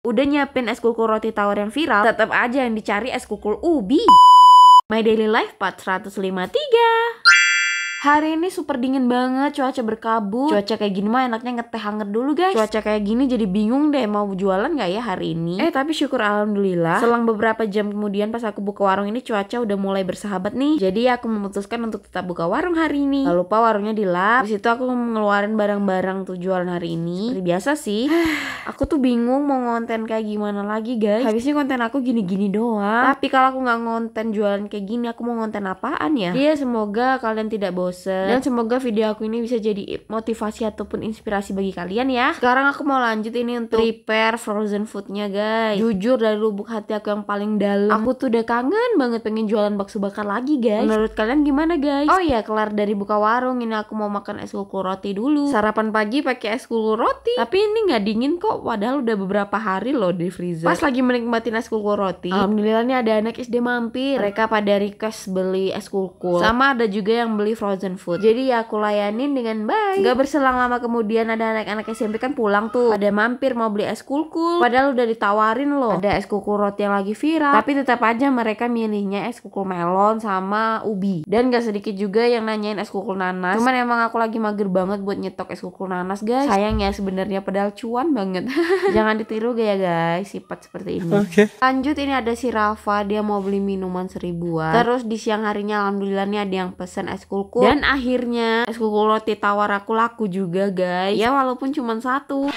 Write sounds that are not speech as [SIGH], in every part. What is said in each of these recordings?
udah nyiapin es kukul roti tawar yang viral, tetap aja yang dicari es kukul ubi. My Daily Life part tiga. Hari ini super dingin banget, cuaca berkabut. Cuaca kayak gini mah enaknya ngeteh hangat dulu guys. Cuaca kayak gini jadi bingung deh mau jualan gak ya hari ini. Eh tapi syukur alhamdulillah. Selang beberapa jam kemudian pas aku buka warung ini cuaca udah mulai bersahabat nih. Jadi aku memutuskan untuk tetap buka warung hari ini. Gak lupa warungnya di lab. Di situ aku ngeluarin barang-barang tuh jualan hari ini. Seperti biasa sih. [SIGHS] aku tuh bingung mau ngonten kayak gimana lagi guys. Habisnya konten aku gini-gini doang. Tapi kalau aku nggak ngonten jualan kayak gini, aku mau ngonten apaan ya? Iya semoga kalian tidak bosan bosen dan semoga video aku ini bisa jadi motivasi ataupun inspirasi bagi kalian ya sekarang aku mau lanjut ini untuk prepare frozen foodnya guys jujur dari lubuk hati aku yang paling dalam aku tuh udah kangen banget pengen jualan bakso bakar lagi guys menurut kalian gimana guys oh iya kelar dari buka warung ini aku mau makan es kuku roti dulu sarapan pagi pakai es kuku roti tapi ini nggak dingin kok padahal udah beberapa hari loh di freezer pas lagi menikmati es kuku roti alhamdulillah nih ada anak SD mampir mereka pada request beli es kuku sama ada juga yang beli frozen frozen food jadi ya aku layanin dengan baik gak berselang lama kemudian ada anak-anak SMP kan pulang tuh ada mampir mau beli es kulkul padahal udah ditawarin loh ada es kulkul roti yang lagi viral tapi tetap aja mereka milihnya es kulkul melon sama ubi dan gak sedikit juga yang nanyain es kulkul nanas cuman emang aku lagi mager banget buat nyetok es kulkul nanas guys sayang ya sebenarnya pedal cuan banget [LAUGHS] jangan ditiru gaya guys ya, sifat seperti ini okay. lanjut ini ada si Rafa dia mau beli minuman seribuan terus di siang harinya alhamdulillah nih ada yang pesen es kulkul dan akhirnya es kuku roti tawar aku laku juga guys ya walaupun cuma satu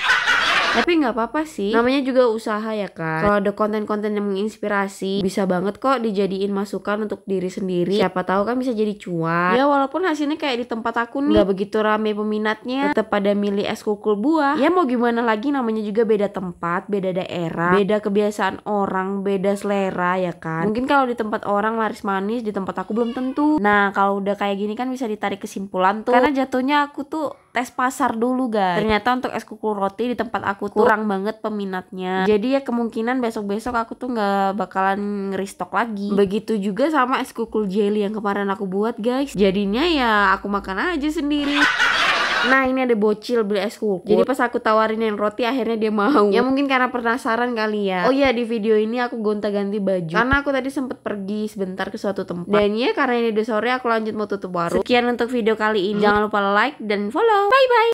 tapi nggak apa-apa sih namanya juga usaha ya kan kalau ada konten-konten yang menginspirasi bisa banget kok dijadiin masukan untuk diri sendiri siapa tahu kan bisa jadi cuan ya walaupun hasilnya kayak di tempat aku nih nggak begitu rame peminatnya tetap pada milih es kukul buah ya mau gimana lagi namanya juga beda tempat beda daerah beda kebiasaan orang beda selera ya kan mungkin kalau di tempat orang laris manis di tempat aku belum tentu nah kalau udah kayak gini kan bisa ditarik kesimpulan tuh karena jatuhnya aku tuh tes pasar dulu guys ternyata untuk es kuku roti di tempat aku tuh kurang banget peminatnya jadi ya kemungkinan besok-besok aku tuh nggak bakalan ngeristok lagi begitu juga sama es kuku jelly yang kemarin aku buat guys jadinya ya aku makan aja sendiri nah ini ada bocil beli es kuku jadi pas aku tawarin yang roti akhirnya dia mau ya mungkin karena penasaran kali ya oh iya di video ini aku gonta-ganti baju karena aku tadi sempet pergi sebentar ke suatu tempat dan ya karena ini udah sore aku lanjut mau tutup warung sekian untuk video kali ini hmm. jangan lupa like dan follow bye bye